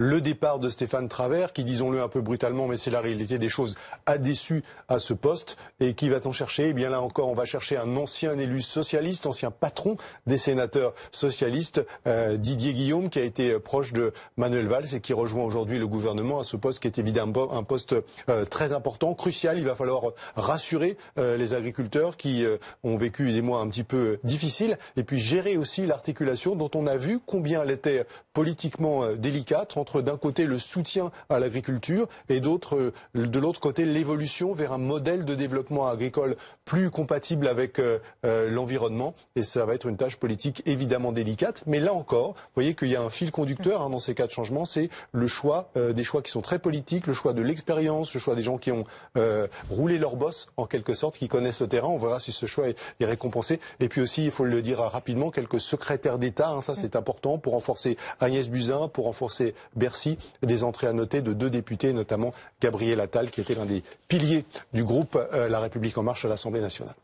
le départ de Stéphane Travers, qui, disons-le un peu brutalement, mais c'est la réalité des choses, a déçu à ce poste. Et qui va-t-on chercher Eh bien là encore, on va chercher un ancien élu socialiste, ancien patron des sénateurs socialistes, euh, Didier Guillaume, qui a été proche de Manuel Valls et qui rejoint aujourd'hui le gouvernement à ce poste qui est évidemment un poste euh, très important, crucial. Il va falloir rassurer euh, les agriculteurs qui ont vécu des mois un petit peu difficiles et puis gérer aussi l'articulation dont on a vu combien elle était politiquement délicate entre d'un côté le soutien à l'agriculture et d'autre, euh, de l'autre côté l'évolution vers un modèle de développement agricole plus compatible avec euh, euh, l'environnement. Et ça va être une tâche politique évidemment délicate. Mais là encore, vous voyez qu'il y a un fil conducteur hein, dans ces cas de changement, c'est le choix, des choix qui sont très politiques, le choix de l'expérience, le choix des gens qui ont roulé leur bosse en quelque sorte, qui connaissent le terrain. On verra si ce choix est, récompensé. Et puis aussi, il faut le dire rapidement, quelques secrétaires d'État, hein, ça mm. c'est important, pour renforcer Agnès Buzyn, pour renforcer Bercy des entrées à noter de deux députés, notamment Gabriel Attal, qui était l'un des piliers du groupe euh, La République en marche à l'Assemblée nationale.